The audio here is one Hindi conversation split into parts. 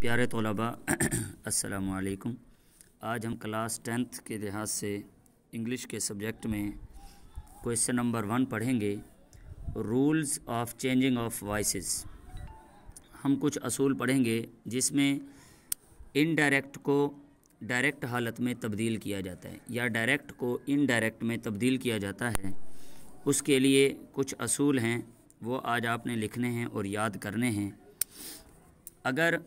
प्यारे तलबा असलकुम आज हम क्लास टेंथ के लिहाज से इंग्लिश के सब्जेक्ट में क्वेश्चन नंबर वन पढ़ेंगे rules of changing of voice हम कुछ असूल पढ़ेंगे जिसमें इनडायरेक्ट को डायरेक्ट हालत में तब्दील किया जाता है या डायरेक्ट को इनडायरेक्ट में तब्दील किया जाता है उसके लिए कुछ असूल हैं वो आज आपने लिखने हैं और याद करने हैं अगर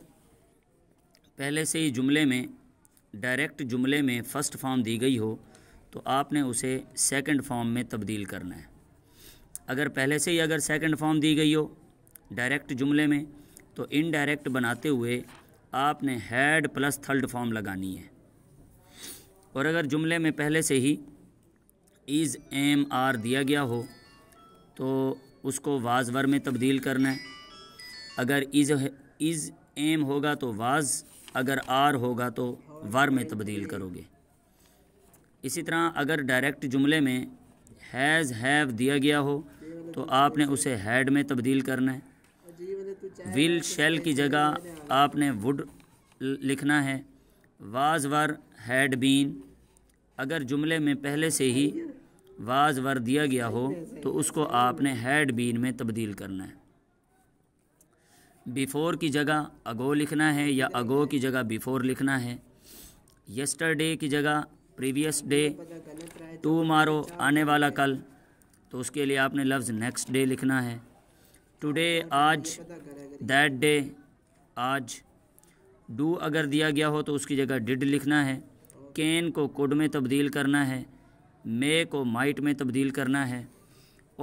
पहले से ही जुमले में डायरेक्ट जुमले में फ़र्स्ट फॉर्म दी गई हो तो आपने उसे सेकंड फॉर्म में तब्दील करना है अगर पहले से ही अगर सेकंड फॉर्म दी गई हो डायरेक्ट जुमले में तो इनडायरेक्ट बनाते हुए आपने हैड प्लस थर्ड फॉर्म लगानी है और अगर जुमले में पहले से ही इज़ एम आर दिया गया हो तो उसको वाजवर में तब्दील करना है अगर इज़ इज़ एम होगा तो वाज अगर आर होगा तो वर में तब्दील करोगे इसी तरह अगर डायरेक्ट जुमले में हैज़ हैव दिया गया हो तो आपने उसे हैड में तब्दील करना है विल शेल की जगह आपने वुड लिखना है वाज वर हैड बीन अगर जुमले में पहले से ही वाज वर दिया गया हो तो उसको आपने हैड बीन में तब्दील करना है बिफ़ोर की जगह अगो लिखना है या अगो की जगह बिफ़ोर लिखना है यस्टरडे की जगह प्रीवियस डे टू मारो आने वाला कल तो उसके लिए आपने लफ्ज़ नेक्स्ट डे लिखना है टुडे आज दैट डे आज डू अगर दिया गया हो तो उसकी जगह डिड लिखना है कैन को कुड में तब्दील करना है मे को माइट में तब्दील करना है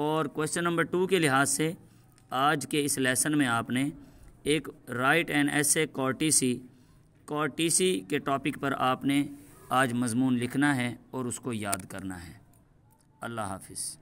और क्वेश्चन नंबर टू के लिहाज से आज के इस लेसन में आपने एक राइट एन एस ए कॉटीसी कॉटीसी के टॉपिक पर आपने आज मजमून लिखना है और उसको याद करना है अल्लाह हाफिज़